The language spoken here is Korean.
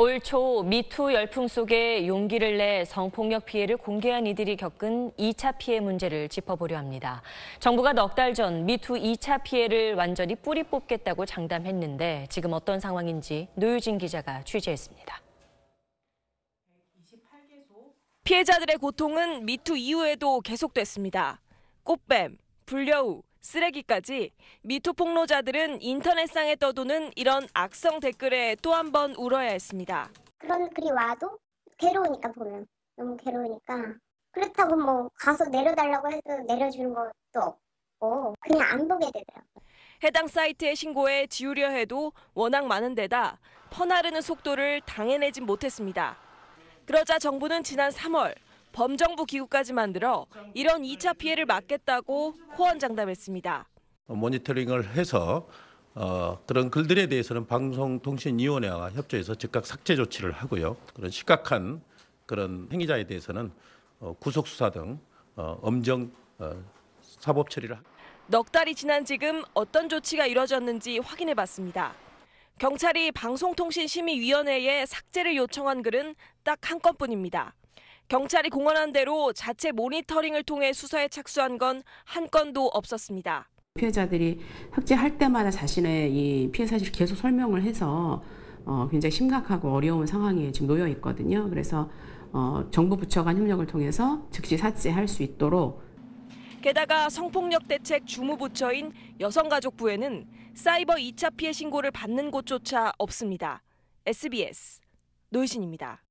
올초 미투 열풍 속에 용기를 내 성폭력 피해를 공개한 이들이 겪은 2차 피해 문제를 짚어보려 합니다. 정부가 넉 달 전 미투 2차 피해를 완전히 뿌리 뽑겠다고 장담했는데 지금 어떤 상황인지 노유진 기자가 취재했습니다. 피해자들의 고통은 미투 이후에도 계속됐습니다. 꽃뱀, 불려우, 쓰레기까지 미투 폭로자들은 인터넷상에 떠도는 이런 악성 댓글에 또 한 번 울어야 했습니다. 그런 글이 와도 괴로우니까 보면 너무 괴로우니까 그렇다고 뭐 가서 내려달라고 해도 내려주는 것도 없고 그냥 안 보게 되더라고요. 해당 사이트에 신고해 지우려 해도 워낙 많은 데다 퍼나르는 속도를 당해내진 못했습니다. 그러자 정부는 지난 3월 범정부 기구까지 만들어 이런 2차 피해를 막겠다고 호언장담했습니다. 모니터링을 해서 어, 그런 글들에 대해서는 방송통신위원회와 협조해서 즉각 삭제 조치를 하고요. 그런 심각한 그런 행위자에 대해서는 어, 구속수사 등 어, 엄정 어, 사법 처리를 넉 달이 지난 지금 어떤 조치가 이뤄졌는지 확인해 봤습니다. 경찰이 방송통신심의위원회에 삭제를 요청한 글은 딱 한 건뿐입니다. 경찰이 공언한 대로 자체 모니터링을 통해 수사에 착수한 건 한 건도 없었습니다. 피해자들이 학제할 때마다 자신의 이 피해 사실을 계속 설명을 해서 어, 굉장히 심각하고 어려운 상황에 지금 놓여 있거든요. 그래서 어, 정부 부처 간 협력을 통해서 즉시 삭제할 수 있도록 게다가 성폭력 대책 주무부처인 여성가족부에는 사이버 2차 피해 신고를 받는 곳조차 없습니다. SBS 노희신입니다.